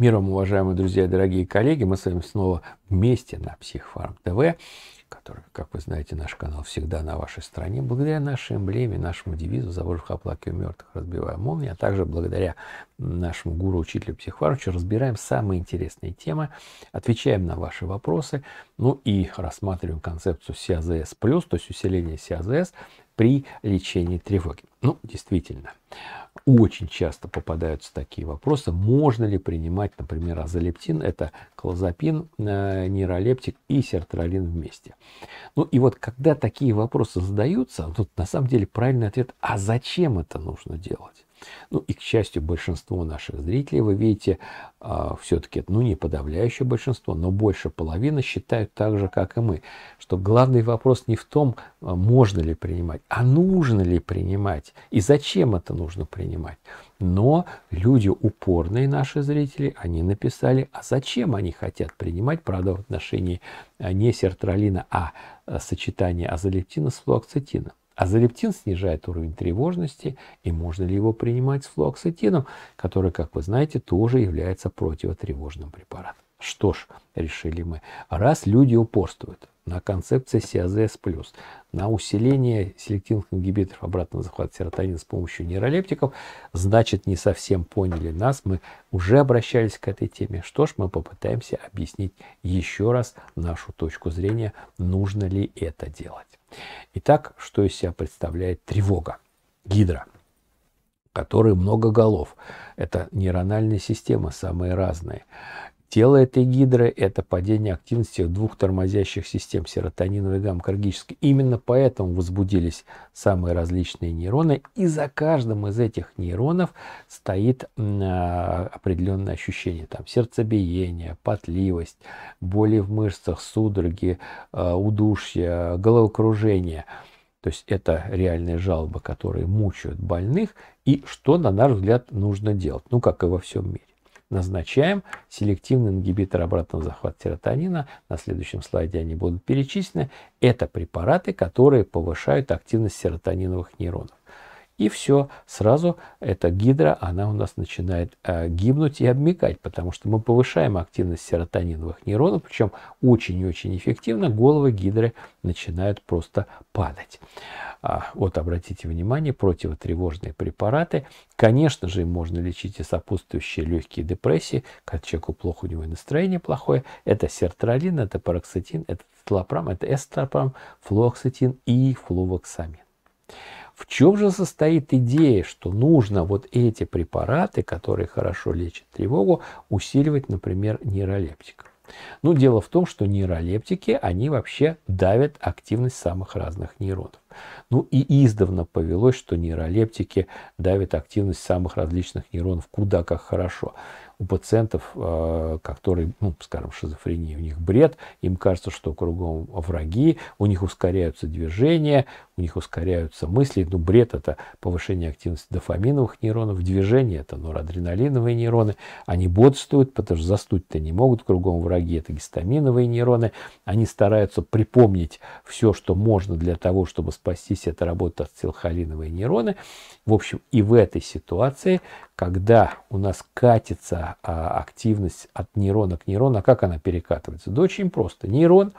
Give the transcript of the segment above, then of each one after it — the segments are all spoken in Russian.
Миром, уважаемые друзья дорогие коллеги, мы с вами снова вместе на Психфарм ТВ, который, как вы знаете, наш канал всегда на вашей стороне. Благодаря нашей эмблеме, нашему девизу «Заборжих у мертвых, разбивая молнии», а также благодаря нашему гуру-учителю Психфармовичу разбираем самые интересные темы, отвечаем на ваши вопросы, ну и рассматриваем концепцию СИАЗС+, то есть усиление СИАЗС при лечении тревоги. Ну, действительно, очень часто попадаются такие вопросы. Можно ли принимать, например, азолептин, это клозапин, э, нейролептик и сертралин вместе? Ну и вот когда такие вопросы задаются, тут на самом деле правильный ответ, а зачем это нужно делать? Ну и, к счастью, большинство наших зрителей, вы видите, а, все-таки, ну не подавляющее большинство, но больше половины считают так же, как и мы, что главный вопрос не в том, а, можно ли принимать, а нужно ли принимать и зачем это нужно принимать. Но люди упорные, наши зрители, они написали, а зачем они хотят принимать, правда, в отношении а, не сертралина, а сочетания азолептина с флуоксетином. А Азолептин снижает уровень тревожности, и можно ли его принимать с флуоксетином, который, как вы знаете, тоже является противотревожным препаратом. Что ж, решили мы, раз люди упорствуют на концепции СИАЗС+, на усиление селективных ингибиторов обратного захвата серотонина с помощью нейролептиков, значит, не совсем поняли нас, мы уже обращались к этой теме. Что ж, мы попытаемся объяснить еще раз нашу точку зрения, нужно ли это делать. Итак, что из себя представляет тревога? Гидра которой много голов. Это нейрональные системы самые разные. Тело этой гидры – это падение активности двух тормозящих систем серотониновой и гамма-каргической. Именно поэтому возбудились самые различные нейроны, и за каждым из этих нейронов стоит а, определенное ощущение. Там сердцебиение, потливость, боли в мышцах, судороги, а, удушье, головокружение – то есть это реальные жалобы, которые мучают больных, и что, на наш взгляд, нужно делать, ну, как и во всем мире назначаем селективный ингибитор обратного захвата серотонина. На следующем слайде они будут перечислены. Это препараты, которые повышают активность серотониновых нейронов и все, сразу эта гидра, она у нас начинает э, гибнуть и обмекать, потому что мы повышаем активность серотониновых нейронов, причем очень-очень и эффективно головы гидры начинают просто падать. А, вот обратите внимание, противотревожные препараты, конечно же, им можно лечить и сопутствующие легкие депрессии, когда человеку плохо, у него настроение плохое, это сертралин, это пароксетин, это тлопрам, это эстопрам, флуоксетин и флувоксамин. В чем же состоит идея, что нужно вот эти препараты, которые хорошо лечат тревогу, усиливать, например, нейролептиком? Ну, дело в том, что нейролептики, они вообще давят активность самых разных нейронов. Ну и издавна повелось, что нейролептики давят активность самых различных нейронов куда как хорошо. У пациентов, э, которые, ну, скажем, шизофрения, у них бред, им кажется, что кругом враги, у них ускоряются движения, у них ускоряются мысли. Ну, бред – это повышение активности дофаминовых нейронов, движение – это норадреналиновые нейроны. Они бодствуют, потому что заснуть-то не могут, кругом враги – это гистаминовые нейроны. Они стараются припомнить все, что можно для того, чтобы спастись от работы ацилхолиновые нейроны. В общем, и в этой ситуации, когда у нас катится а, активность от нейрона к нейрону, а как она перекатывается? Да очень просто. Нейрон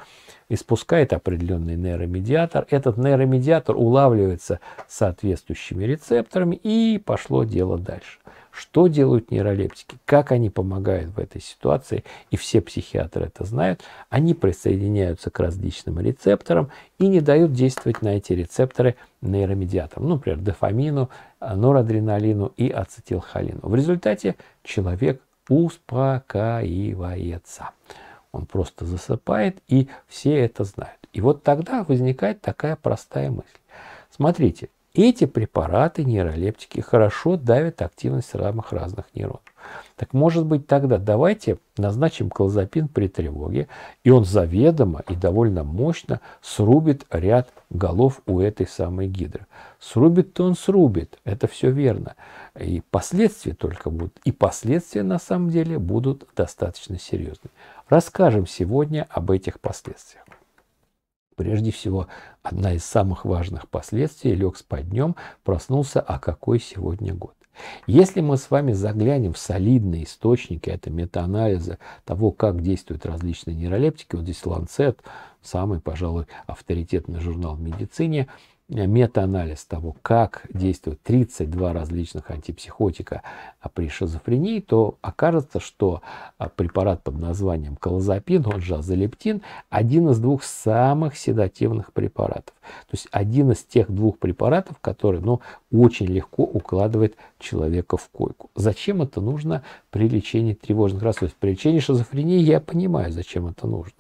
испускает определенный нейромедиатор. Этот нейромедиатор улавливается соответствующими рецепторами и пошло дело дальше. Что делают нейролептики? Как они помогают в этой ситуации? И все психиатры это знают. Они присоединяются к различным рецепторам и не дают действовать на эти рецепторы нейромедиаторам. Ну, например, дофамину, норадреналину и ацетилхолину. В результате человек успокаивается. Он просто засыпает, и все это знают. И вот тогда возникает такая простая мысль. Смотрите, эти препараты, нейролептики, хорошо давят активность самых разных нейронов. Так может быть тогда давайте назначим клозапин при тревоге, и он заведомо и довольно мощно срубит ряд голов у этой самой гидры. Срубит-то он срубит, это все верно. И последствия только будут, и последствия на самом деле будут достаточно серьезные. Расскажем сегодня об этих последствиях. Прежде всего, одна из самых важных последствий – лег спать днем, проснулся, а какой сегодня год. Если мы с вами заглянем в солидные источники, это метаанализы того, как действуют различные нейролептики, вот здесь Ланцет, самый, пожалуй, авторитетный журнал в медицине, метаанализ того, как действуют 32 различных антипсихотика а при шизофрении, то окажется, что а, препарат под названием колозапин, он же азолептин, один из двух самых седативных препаратов. То есть один из тех двух препаратов, который ну, очень легко укладывает человека в койку. Зачем это нужно при лечении тревожных расстройств? При лечении шизофрении я понимаю, зачем это нужно.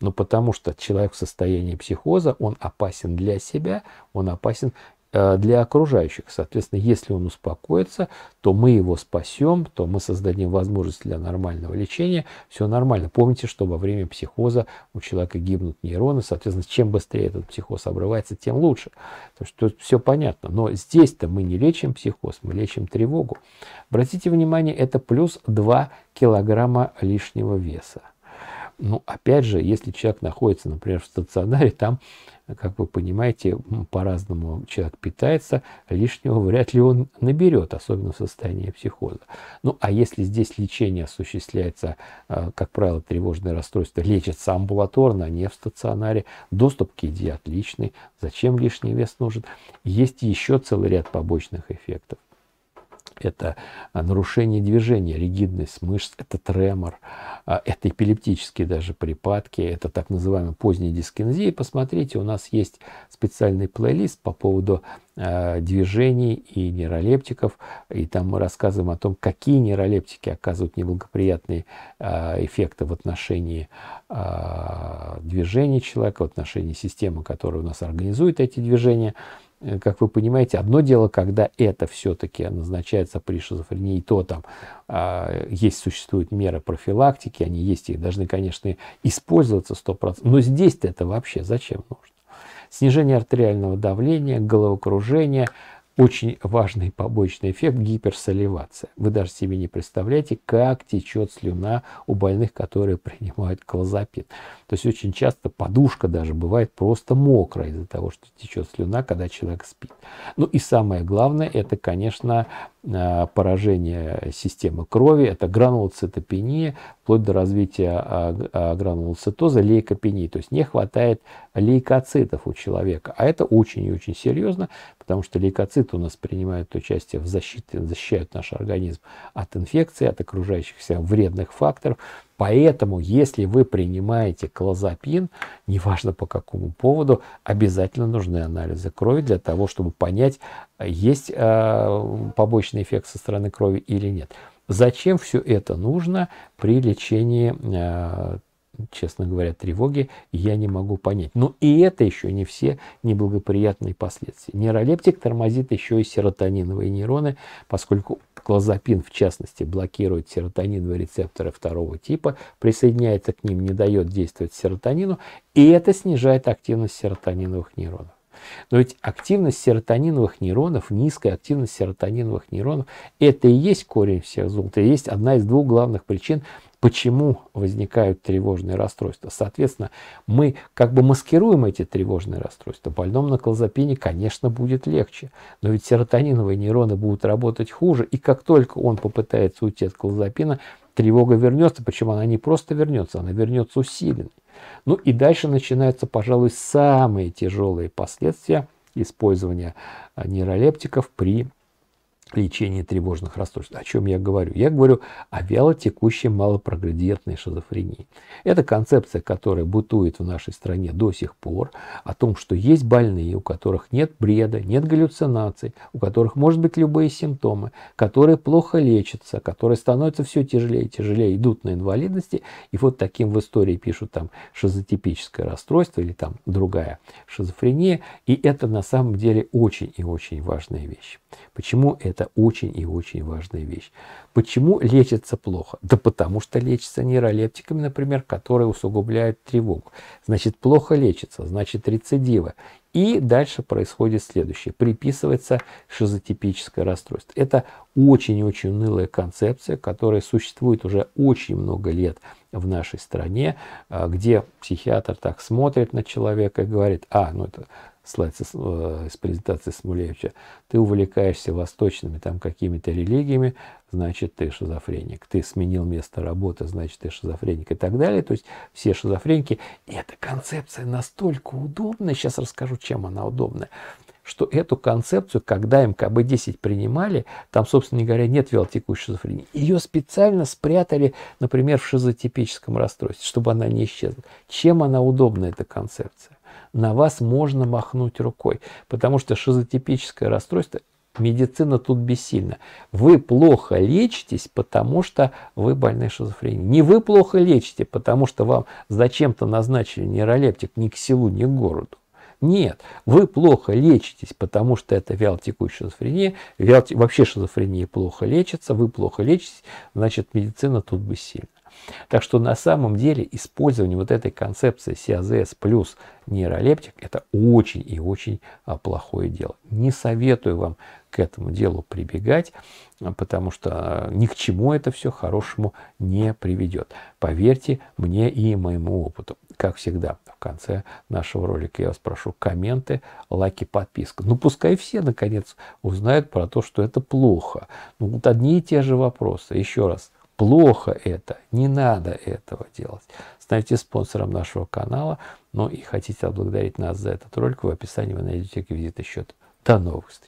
Но потому что человек в состоянии психоза, он опасен для себя, он опасен Э, для окружающих. Соответственно, если он успокоится, то мы его спасем, то мы создадим возможность для нормального лечения, все нормально. Помните, что во время психоза у человека гибнут нейроны, соответственно, чем быстрее этот психоз обрывается, тем лучше. Так что все понятно. Но здесь-то мы не лечим психоз, мы лечим тревогу. Обратите внимание, это плюс 2 килограмма лишнего веса. Но ну, опять же, если человек находится, например, в стационаре, там, как вы понимаете, по-разному человек питается, лишнего вряд ли он наберет, особенно в состоянии психоза. Ну а если здесь лечение осуществляется, э, как правило, тревожное расстройство лечится амбулаторно, а не в стационаре, доступ к еде отличный, зачем лишний вес нужен, есть еще целый ряд побочных эффектов это а, нарушение движения, ригидность мышц, это тремор, а, это эпилептические даже припадки, это так называемая поздняя дискинезия. Посмотрите, у нас есть специальный плейлист по поводу Э, движений и нейролептиков. И там мы рассказываем о том, какие нейролептики оказывают неблагоприятные э, эффекты в отношении э, движения человека, в отношении системы, которая у нас организует эти движения. Как вы понимаете, одно дело, когда это все-таки назначается при шизофрении, то там э, есть, существуют меры профилактики, они есть, их должны, конечно, использоваться 100%, но здесь-то это вообще зачем нужно? снижение артериального давления, головокружение, очень важный побочный эффект – гиперсоливация. Вы даже себе не представляете, как течет слюна у больных, которые принимают клозапин. То есть очень часто подушка даже бывает просто мокрая из-за того, что течет слюна, когда человек спит. Ну и самое главное – это, конечно, Э, поражение системы крови, это гранулоцитопения, вплоть до развития а, а, гранулоцитоза, лейкопении. То есть не хватает лейкоцитов у человека. А это очень и очень серьезно, потому что лейкоциты у нас принимают участие в защите, защищают наш организм от инфекции, от окружающих себя вредных факторов. Поэтому, если вы принимаете клозапин, неважно по какому поводу, обязательно нужны анализы крови для того, чтобы понять, есть э, побочный эффект со стороны крови или нет. Зачем все это нужно при лечении, э, честно говоря, тревоги, я не могу понять. Но и это еще не все неблагоприятные последствия. Нейролептик тормозит еще и серотониновые нейроны, поскольку Клозапин, в частности, блокирует серотониновые рецепторы второго типа, присоединяется к ним, не дает действовать серотонину, и это снижает активность серотониновых нейронов. Но ведь активность серотониновых нейронов, низкая активность серотониновых нейронов, это и есть корень всех зол. Это и есть одна из двух главных причин, почему возникают тревожные расстройства. Соответственно, мы как бы маскируем эти тревожные расстройства. Больному на клозапине, конечно, будет легче, но ведь серотониновые нейроны будут работать хуже, и как только он попытается уйти от клозапина, тревога вернется, причем она не просто вернется, она вернется усиленной. Ну и дальше начинаются, пожалуй, самые тяжелые последствия использования нейролептиков при лечении тревожных расстройств. О чем я говорю? Я говорю о вялотекущей малопроградиентной шизофрении. Это концепция, которая бытует в нашей стране до сих пор, о том, что есть больные, у которых нет бреда, нет галлюцинаций, у которых может быть любые симптомы, которые плохо лечатся, которые становятся все тяжелее и тяжелее, идут на инвалидности. И вот таким в истории пишут там шизотипическое расстройство или там другая шизофрения. И это на самом деле очень и очень важная вещь. Почему это это очень и очень важная вещь. Почему лечится плохо? Да потому что лечится нейролептиками, например, которые усугубляют тревогу. Значит, плохо лечится, значит, рецидивы. И дальше происходит следующее. Приписывается шизотипическое расстройство. Это очень и очень унылая концепция, которая существует уже очень много лет в нашей стране, а, где психиатр так смотрит на человека и говорит, а, ну это слайд из э, презентации Смулевича, ты увлекаешься восточными там какими-то религиями, значит, ты шизофреник. Ты сменил место работы, значит, ты шизофреник и так далее. То есть все шизофреники. И эта концепция настолько удобная, сейчас расскажу, чем она удобная, что эту концепцию, когда МКБ-10 принимали, там, собственно говоря, нет вялотекущей шизофрении. Ее специально спрятали, например, в шизотипическом расстройстве, чтобы она не исчезла. Чем она удобна, эта концепция? на вас можно махнуть рукой, потому что шизотипическое расстройство Медицина тут бессильна. Вы плохо лечитесь, потому что вы больны шизофренией. Не вы плохо лечите, потому что вам зачем-то назначили нейролептик ни к селу, ни к городу. Нет, вы плохо лечитесь, потому что это вялотекущая шизофрения. Вял... Вообще шизофрения плохо лечится, вы плохо лечитесь, значит медицина тут бессильна. Так что на самом деле использование вот этой концепции СИАЗС плюс нейролептик это очень и очень а, плохое дело. Не советую вам к этому делу прибегать, а, потому что а, ни к чему это все хорошему не приведет. Поверьте мне и моему опыту. Как всегда, в конце нашего ролика я вас прошу комменты, лайки, подписка. Ну, пускай все, наконец, узнают про то, что это плохо. Ну, вот одни и те же вопросы. Еще раз, Плохо это, не надо этого делать. Станьте спонсором нашего канала, ну и хотите отблагодарить нас за этот ролик, в описании вы найдете реквизиты счет. До новых встреч!